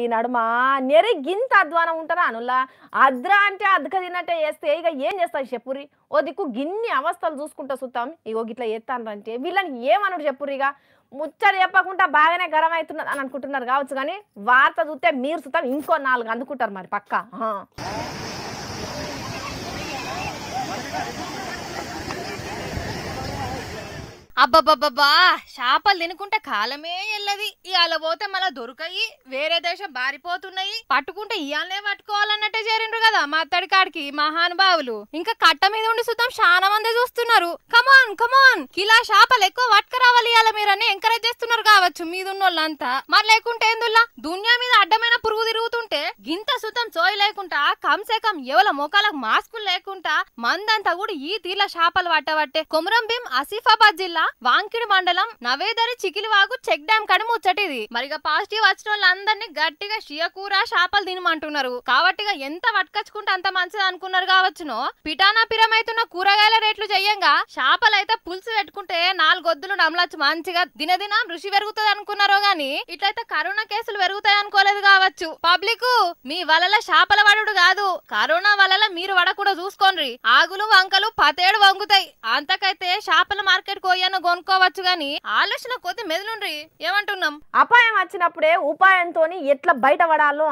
ఈ నడుమ నెరి గింత అధ్వానం ఉంటారా అనులా అద్ర అంటే అద్దక తిన్నట్టే వేస్తే ఇక ఏం చేస్తారు చెప్పురి ఓ దిక్కు గిన్ని అవస్థలు చూసుకుంటా చూస్తాం ఇగో గిట్లా ఎత్తానంటే వీళ్ళని ఏమన్నాడు చెప్పురు ఇక ముచ్చట చెప్పకుండా బాగానే గరం అవుతున్నది అని అనుకుంటున్నారు కావచ్చు కానీ వార్త చూస్తే మీరు చూస్తాం ఇంకో నాలుగు అందుకుంటారు మరి పక్క అబ్బబ్బబ్బబ్బా చేపలు తినుకుంటే కాలమే ఎల్లది ఇవాళ పోతే మళ్ళా దొరకయి వేరే దేశం బారిపోతున్నాయి పట్టుకుంటే ఇవాళనే పట్టుకోవాలన్నట్టే చేరిండ్రు కదా మా అత్తడి కాడికి మహానుభావులు ఇంకా కట్ట మీద ఉండి చూద్దాం చాలా మంది చూస్తున్నారు కమాన్ కమాన్ ఇలా చేపలు ఎక్కువ పట్టుకురావాలి ఇవాళ అని ఎంకరేజ్ చేస్తున్నారు కావచ్చు వాళ్ళంతా మరి లేకుంటే ఏందుల్లా దునియా మీద అడ్డమైన ప్రస్తుతం చోయి లేకుండా కంసే కం ఎవల మోకాలకు మాస్కులు లేకుండా మందంతా కూడా ఈ తీర్ల షాపలు పట్టబట్టే భీం ఆసిఫాబాద్ జిల్లా వాంకిడి మండలం నవేదరి చికిలివాగు చెక్ డ్యామ్ కడ ముచ్చటిది మరిగా పాజిటివ్ వచ్చిన వాళ్ళందరినీ గట్టిగా షియకూర షాపలు తినమంటున్నారు కాబట్టి ఎంత వట్కచ్చుకుంటే అంత మంచిది అనుకున్నారు కావచ్చును పిటానా పిరమైతున్న కూరగాయల రేట్లు చెయ్యంగా షాపలు అయితే పులుసు పెట్టుకుంటే నాలుగొద్దులు నమలొచ్చు మంచిగా దినదినం రుచి పెరుగుతుంది అనుకున్నారో గాని ఇట్లయితే కరోనా కేసులు పెరుగుతాయి అనుకోలేదు కావచ్చు పబ్లిక్ మీ వల్ల వలల చేపల వడుడు కాదు కరోనా వలల మీరు వడకుండా చూసుకోండి ఆగులు వంకలు పతేడు వంగుతాయి అంతకైతే చేపల మార్కెట్ కోయన కొనుక్కోవచ్చు గాని ఆలోచన కొద్ది మెదలుండ్రి ఏమంటున్నాం అపాయం వచ్చినప్పుడే ఉపాయంతో ఎట్లా బయట పడాలో